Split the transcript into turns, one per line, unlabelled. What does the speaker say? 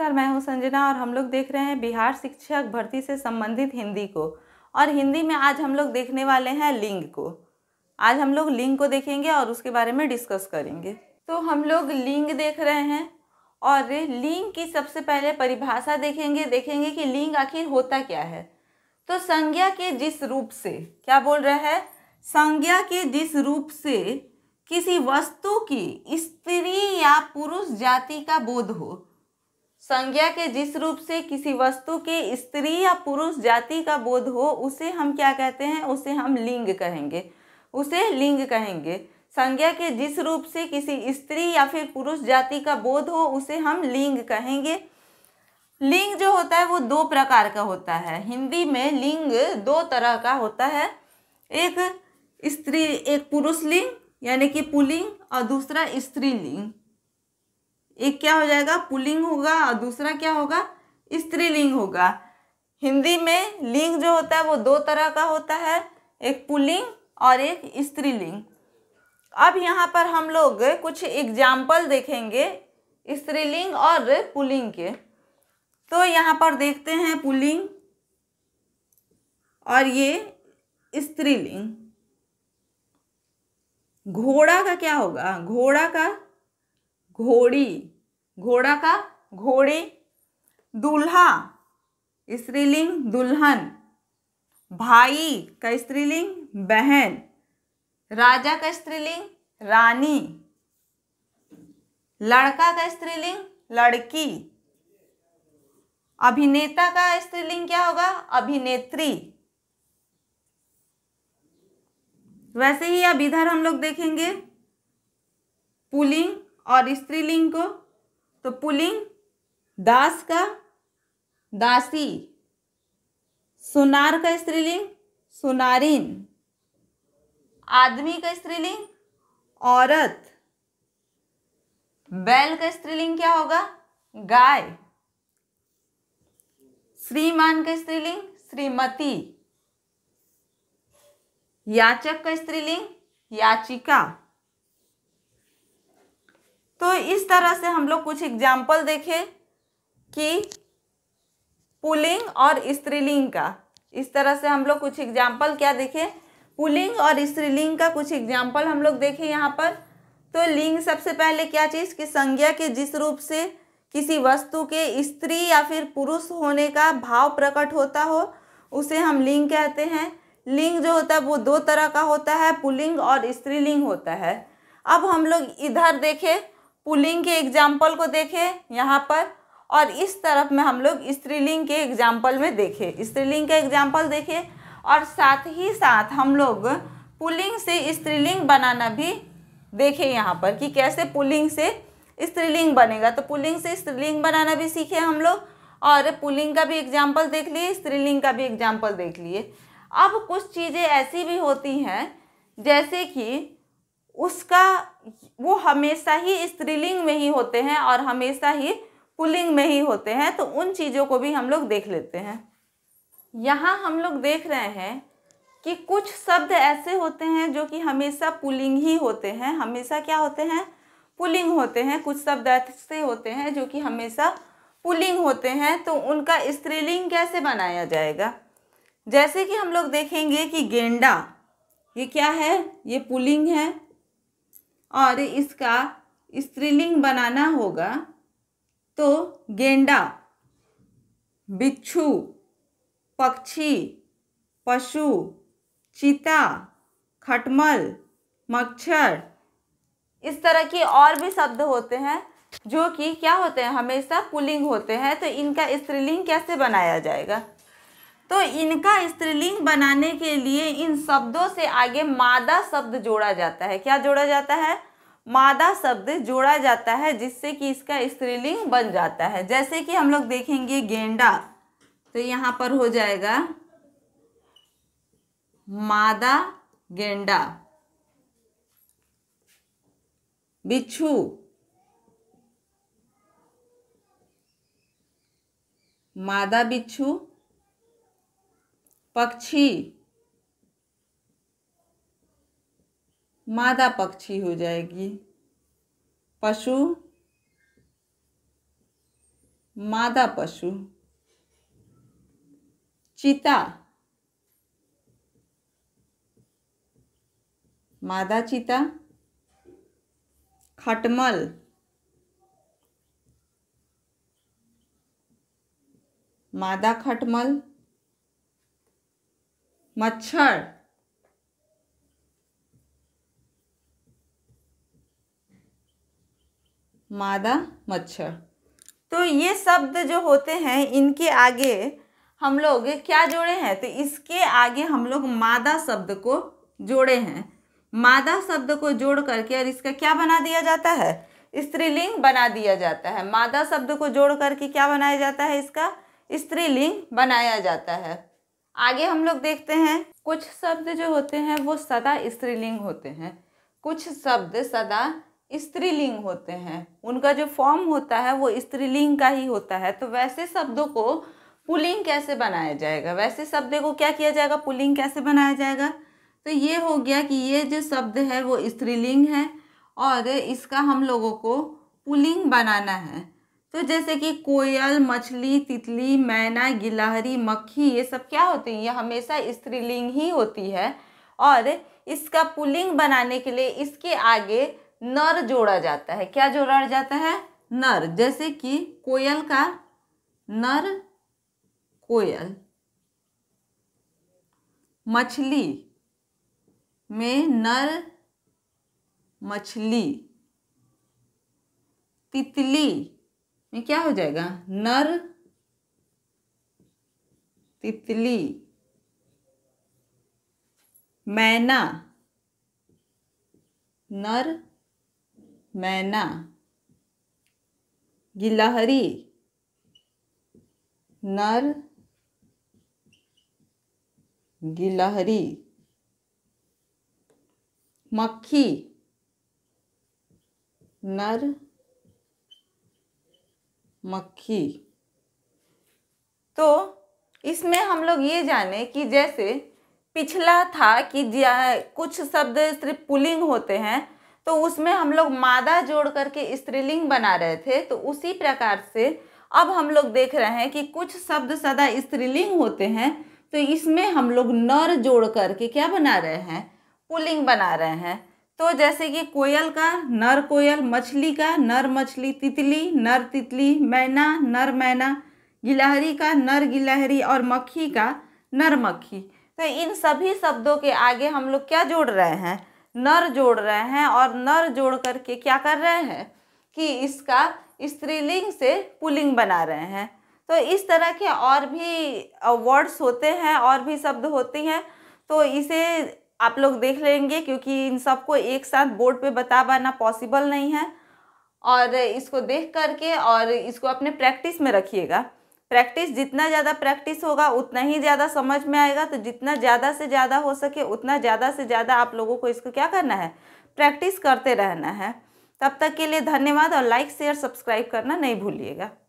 नमस्कार मैं हूं संजना और हम लोग देख रहे हैं बिहार शिक्षक भर्ती से संबंधित हिंदी को और हिंदी में आज हम लोग देखने वाले हैं लिंग को आज हम लोग लिंग को देखेंगे और उसके बारे में डिस्कस करेंगे तो हम लोग लिंग देख रहे हैं और लिंग की सबसे पहले परिभाषा देखेंगे देखेंगे कि लिंग आखिर होता क्या है तो संज्ञा के जिस रूप से क्या बोल रहा है संज्ञा के जिस रूप से किसी वस्तु की स्त्री या पुरुष जाति का बोध हो संज्ञा के जिस रूप से किसी वस्तु के स्त्री या पुरुष जाति का बोध हो उसे हम क्या कहते हैं उसे हम लिंग कहेंगे उसे लिंग कहेंगे संज्ञा के जिस रूप से किसी स्त्री या फिर पुरुष जाति का बोध हो उसे हम लिंग कहेंगे लिंग जो होता है वो दो प्रकार का होता है हिंदी में लिंग दो तरह का होता है एक स्त्री एक पुरुष लिंग यानी कि पुलिंग और दूसरा स्त्रीलिंग एक क्या हो जाएगा पुलिंग होगा और दूसरा क्या होगा स्त्रीलिंग होगा हिंदी में लिंग जो होता है वो दो तरह का होता है एक पुलिंग और एक स्त्रीलिंग अब यहाँ पर हम लोग कुछ एग्जाम्पल देखेंगे स्त्रीलिंग और पुलिंग के तो यहाँ पर देखते हैं पुलिंग और ये स्त्रीलिंग घोड़ा का क्या होगा घोड़ा का घोड़ी घोड़ा का घोड़े दूल्हा स्त्रीलिंग दुल्हन भाई का स्त्रीलिंग बहन राजा का स्त्रीलिंग रानी लड़का का स्त्रीलिंग लड़की अभिनेता का स्त्रीलिंग क्या होगा अभिनेत्री वैसे ही अब इधर हम लोग देखेंगे पुलिंग और स्त्रीलिंग को तो पुलिंग दास का दासी सुनार का स्त्रीलिंग सुनारिन आदमी का स्त्रीलिंग औरत बैल का स्त्रीलिंग क्या होगा गाय श्रीमान का स्त्रीलिंग श्रीमती याचक का स्त्रीलिंग याचिका तो इस तरह से हम लोग कुछ एग्जाम्पल देखें कि पुलिंग और स्त्रीलिंग का इस तरह से हम लोग कुछ एग्जाम्पल क्या देखें पुलिंग और स्त्रीलिंग का कुछ एग्जाम्पल हम लोग देखें यहाँ पर तो लिंग सबसे पहले क्या चीज़ कि संज्ञा के जिस रूप से किसी वस्तु के स्त्री या फिर पुरुष होने का भाव प्रकट होता हो उसे हम लिंग कहते हैं लिंग जो होता है वो दो तरह का होता है पुलिंग और स्त्रीलिंग होता है अब हम लोग इधर देखें पुलिंग के एग्जाम्पल को देखें यहाँ पर और इस तरफ में हम लोग स्त्रीलिंग के एग्जाम्पल में देखें स्त्रीलिंग का एग्जाम्पल देखें और साथ ही साथ हम लोग पुलिंग से स्त्रीलिंग बनाना भी देखें यहाँ पर कि कैसे पुलिंग से स्त्रीलिंग बनेगा तो पुलिंग से स्त्रीलिंग बनाना भी सीखे हम लोग और पुलिंग का भी एग्जाम्पल देख लिए स्त्रीलिंग का भी एग्जाम्पल देख लिए अब कुछ चीज़ें ऐसी भी होती हैं जैसे कि उसका वो हमेशा ही स्त्रीलिंग में ही होते हैं और हमेशा ही पुलिंग में ही होते हैं तो उन चीज़ों को भी हम लोग देख लेते हैं यहाँ हम लोग देख रहे हैं कि कुछ शब्द ऐसे होते हैं जो कि हमेशा पुलिंग ही होते हैं हमेशा क्या होते हैं पुलिंग होते हैं कुछ शब्द ऐसे होते हैं जो कि हमेशा पुलिंग होते हैं तो उनका स्त्रीलिंग कैसे बनाया जाएगा जैसे कि हम लोग देखेंगे कि गेंडा ये क्या है ये पुलिंग है और इसका स्त्रीलिंग बनाना होगा तो गेंडा बिच्छू पक्षी पशु चीता खटमल मच्छर इस तरह के और भी शब्द होते हैं जो कि क्या होते हैं हमेशा पुलिंग होते हैं तो इनका स्त्रीलिंग कैसे बनाया जाएगा तो इनका स्त्रीलिंग बनाने के लिए इन शब्दों से आगे मादा शब्द जोड़ा जाता है क्या जोड़ा जाता है मादा शब्द जोड़ा जाता है जिससे कि इसका स्त्रीलिंग बन जाता है जैसे कि हम लोग देखेंगे गेंडा तो यहाँ पर हो जाएगा मादा गेंडा बिच्छू मादा बिच्छू पक्षी मादा पक्षी हो जाएगी पशु मादा पशु चीता मादा चीता खटमल मादा खटमल मच्छर मादा मच्छर तो ये शब्द जो होते हैं इनके आगे हम लोग क्या जोड़े हैं तो इसके आगे हम लोग मादा शब्द को जोड़े हैं मादा शब्द को जोड़ करके और इसका क्या बना दिया जाता है स्त्रीलिंग बना दिया जाता है मादा शब्द को जोड़ करके क्या बनाया जाता है इसका स्त्रीलिंग बनाया जाता है आगे हम लोग देखते हैं कुछ शब्द जो होते हैं वो सदा स्त्रीलिंग होते हैं कुछ शब्द सदा स्त्रीलिंग होते हैं उनका जो फॉर्म होता है वो स्त्रीलिंग का ही होता है तो वैसे शब्दों को पुलिंग कैसे बनाया जाएगा वैसे शब्द को क्या किया जाएगा पुलिंग कैसे बनाया जाएगा तो ये हो गया कि ये जो शब्द है वो स्त्रीलिंग है और इसका हम लोगों को पुलिंग बनाना है तो जैसे कि कोयल मछली तितली मैना गिलहरी मक्खी ये सब क्या होती हैं ये हमेशा स्त्रीलिंग ही होती है और इसका पुलिंग बनाने के लिए इसके आगे नर जोड़ा जाता है क्या जोड़ा जाता है नर जैसे कि कोयल का नर कोयल मछली में नर मछली तितली में क्या हो जाएगा नर तितली मैना नर मैना गिलहरी नर गिलहरी मक्खी नर मक्खी तो इसमें हम लोग ये जाने कि जैसे पिछला था कि कुछ शब्द सिर्फ पुलिंग होते हैं तो उसमें हम लोग मादा जोड़ करके स्त्रीलिंग बना रहे थे तो उसी प्रकार से अब हम लोग देख रहे हैं कि कुछ शब्द सदा स्त्रीलिंग होते हैं तो इसमें हम लोग नर जोड़ करके क्या बना रहे हैं पुलिंग बना रहे हैं तो जैसे कि कोयल का नर कोयल मछली का नर मछली तितली नर तितली मैना नर मैना गिलहरी का नर गिलहरी और मक्खी का नर मक्खी तो इन सभी शब्दों के आगे हम लोग क्या जोड़ रहे हैं नर जोड़ रहे हैं और नर जोड़ करके क्या कर रहे हैं कि इसका स्त्रीलिंग से पुलिंग बना रहे हैं तो इस तरह के और भी वर्ड्स होते हैं और भी शब्द होते हैं तो इसे आप लोग देख लेंगे क्योंकि इन सबको एक साथ बोर्ड पे बता पाना पॉसिबल नहीं है और इसको देख करके और इसको अपने प्रैक्टिस में रखिएगा प्रैक्टिस जितना ज़्यादा प्रैक्टिस होगा उतना ही ज़्यादा समझ में आएगा तो जितना ज़्यादा से ज़्यादा हो सके उतना ज़्यादा से ज़्यादा आप लोगों को इसको क्या करना है प्रैक्टिस करते रहना है तब तक के लिए धन्यवाद और लाइक शेयर सब्सक्राइब करना नहीं भूलिएगा